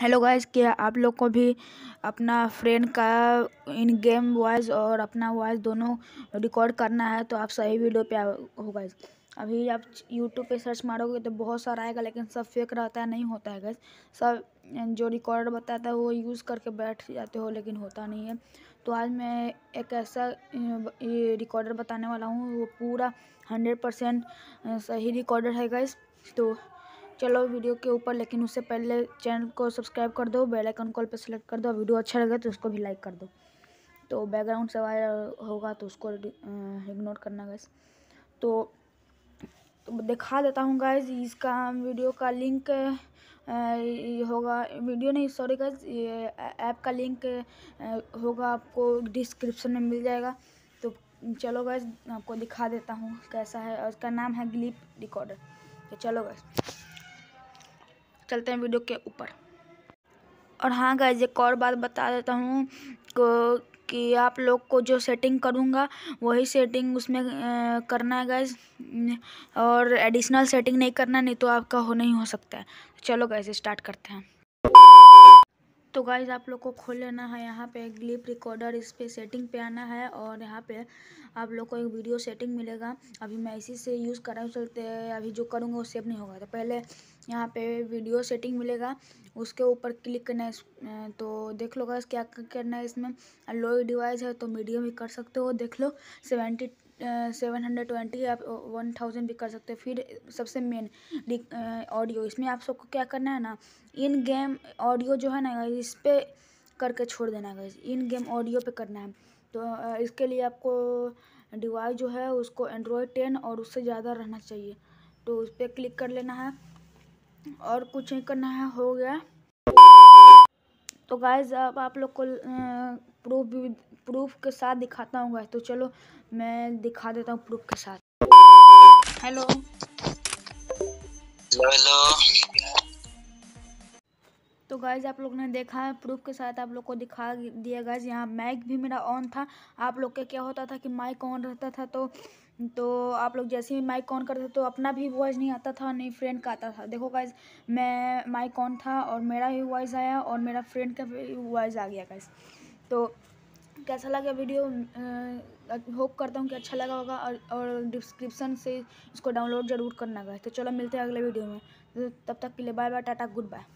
hello guys क्या आप लोग को भी अपना फ्रेंड का इन गेम वॉइस और अपना वॉइस दोनों रिकॉर्ड करना है तो आप सही वीडियो पे हो गाइस अभी आप यूट्यूब पे सर्च मारोगे तो बहुत सारा आएगा लेकिन सब फेक रहता है नहीं होता है गैस सब जो रिकॉर्ड बताता है वो यूज़ करके बैठ जाते हो लेकिन होता नहीं है तो आज मैं एक ऐसा रिकॉर्डर बताने वाला हूँ वो पूरा हंड्रेड परसेंट सही रिकॉर्डर है गैस तो चलो वीडियो के ऊपर लेकिन उससे पहले चैनल को सब्सक्राइब कर दो बेल आइकन कॉल पर सेलेक्ट कर दो वीडियो अच्छा लगे तो उसको भी लाइक कर दो तो बैकग्राउंड सवाल होगा तो उसको इग्नोर करना गैस तो, तो दिखा देता हूँ गैस इसका वीडियो का लिंक होगा वीडियो नहीं सॉरी गैस ये ऐप का लिंक होगा आपको डिस्क्रिप्शन में मिल जाएगा तो चलो गैस आपको दिखा देता हूँ कैसा है और नाम है ग्लिप रिकॉर्डर तो चलो गैस चलते हैं वीडियो के ऊपर और हाँ गाइज एक और बात बता देता हूँ कि आप लोग को जो सेटिंग करूँगा वही सेटिंग उसमें करना है गैस और एडिशनल सेटिंग नहीं करना नहीं तो आपका हो नहीं हो सकता है चलो गैस स्टार्ट करते हैं तो गाइज आप लोग को खोल लेना है यहाँ पे ग्लिप रिकॉर्डर इस पर सेटिंग पे आना है और यहाँ पे आप लोग को एक वीडियो सेटिंग मिलेगा अभी मैं इसी से यूज़ कर रहा हूँ चलते अभी जो करूँगा वो सेव नहीं होगा तो पहले यहाँ पे वीडियो सेटिंग मिलेगा उसके ऊपर क्लिक करना है तो देख लो गाइस क्या करना है इसमें लो डिवाइस है तो मीडियम भी कर सकते हो देख लो सेवेंटी सेवन हंड्रेड ट्वेंटी आप वन थाउजेंड भी कर सकते हो फिर सबसे मेन ऑडियो इसमें आप सबको क्या करना है ना इन गेम ऑडियो जो है ना इस पर करके छोड़ देना है इन गेम ऑडियो पे करना है तो इसके लिए आपको डिवाइस जो है उसको एंड्रॉयड टेन और उससे ज़्यादा रहना चाहिए तो उस पर क्लिक कर लेना है और कुछ नहीं करना है हो गया तो गाइज अब आप लोग को प्रूफ भी प्रूफ के साथ दिखाता हूँ गाइज तो चलो मैं दिखा देता हूँ प्रूफ के साथ हेलो हेलो तो गाइज आप लोग ने देखा है प्रूफ के साथ आप लोग को दिखा दिया गाइज यहाँ माइक भी मेरा ऑन था आप लोग का क्या होता था कि माइक ऑन रहता था तो तो आप लोग जैसे ही माइक ऑन करते तो अपना भी वॉइस नहीं आता था नहीं फ्रेंड का आता था देखो गाइज मैं माइक ऑन था और मेरा भी वॉइस आया और मेरा फ्रेंड का भी वॉइस आ गया गाइज तो कैसा लगा वीडियो होप करता हूँ कि अच्छा लगा होगा और और डिस्क्रिप्शन से इसको डाउनलोड ज़रूर करना गए तो चलो मिलते हैं अगले वीडियो में तो तब तक के लिए bye bye tata good bye